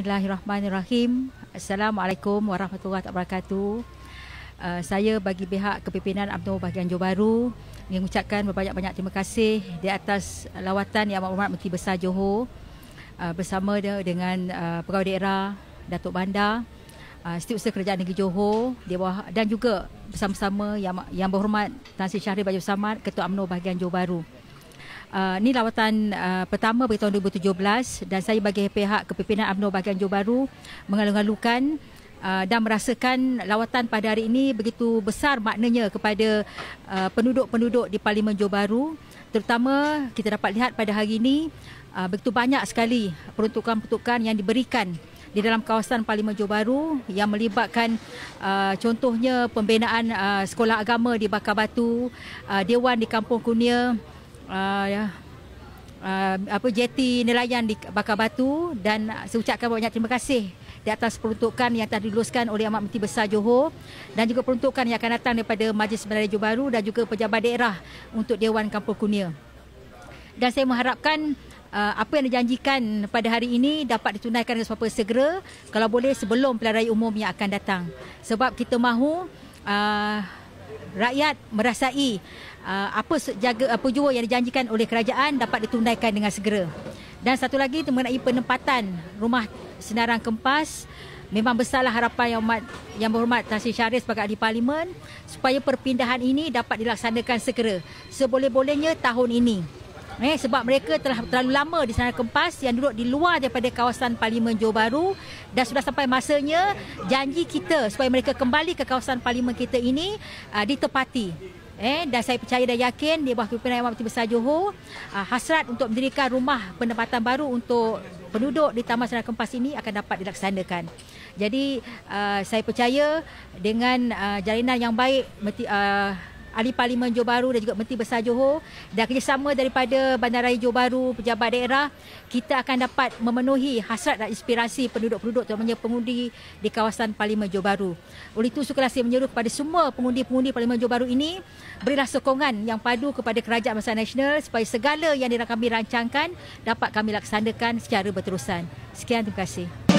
Bismillahirrahmanirrahim. Assalamualaikum warahmatullahi wabarakatuh. Uh, saya bagi pihak kepimpinan UMNO bahagian Johor Bahru mengucapkan banyak banyak terima kasih di atas lawatan yang amat hormat Menteri Besar Johor uh, bersama de- dengan uh, pegawai daerah Datuk Bandar, uh, Setiausaha Kerajaan Negeri Johor di bawah, dan juga bersama-sama yang, yang berhormat Tan Sri Syahrir Baju Samad, Ketua UMNO bahagian Johor Bahru. Uh, ah, ini lawatan uh, pertama bagi tahun 2017 dan saya bagi pihak kepimpinan UMNO bagian Johor Baru mengalung-alungkan uh, ah, dan merasakan lawatan pada hari ini begitu besar maknanya kepada uh, penduduk-penduduk di Parlimen Johor Baru terutama kita dapat lihat pada hari ini uh, begitu banyak sekali peruntukan-peruntukan yang diberikan di dalam kawasan Parlimen Johor Baru yang melibatkan uh, contohnya pembinaan uh, sekolah agama di Bakar Batu, uh, dewan di Kampung Kunia, Ah, ya, uh, apa jeti nelayan di Bakar Batu dan saya ucapkan banyak terima kasih di atas peruntukan yang telah diluluskan oleh Amat Menteri Besar Johor dan juga peruntukan yang akan datang daripada Majlis Menteri Johor Baru dan juga pejabat daerah untuk Dewan Kampung Kunia. Dan saya mengharapkan ah, apa yang dijanjikan pada hari ini dapat ditunaikan dengan sebab segera kalau boleh sebelum pelarai umum yang akan datang. Sebab kita mahu rakyat merasai uh, apa jaga apa jua yang dijanjikan oleh kerajaan dapat ditunaikan dengan segera. Dan satu lagi itu mengenai penempatan rumah Senarang Kempas memang besarlah harapan yang umat yang berhormat Tasir Syarif sebagai ahli parlimen supaya perpindahan ini dapat dilaksanakan segera seboleh-bolehnya tahun ini eh, sebab mereka telah terlalu lama di sana kempas yang duduk di luar daripada kawasan Parlimen Johor Bahru dan sudah sampai masanya janji kita supaya mereka kembali ke kawasan Parlimen kita ini uh, ditepati. Eh, dan saya percaya dan yakin di bawah kepimpinan Yang Amat Besar Johor uh, hasrat untuk mendirikan rumah penempatan baru untuk penduduk di Taman Sana Kempas ini akan dapat dilaksanakan. Jadi uh, saya percaya dengan uh, jalinan yang baik uh, ahli parlimen Johor Baru dan juga Menteri Besar Johor dan kerjasama daripada Bandaraya Johor Baru, pejabat daerah, kita akan dapat memenuhi hasrat dan inspirasi penduduk-penduduk terutamanya pengundi di kawasan parlimen Johor Baru. Oleh itu, Sukalah saya menyeru kepada semua pengundi-pengundi parlimen Johor Baru ini, berilah sokongan yang padu kepada Kerajaan Masyarakat Nasional supaya segala yang kami rancangkan dapat kami laksanakan secara berterusan. Sekian, terima kasih.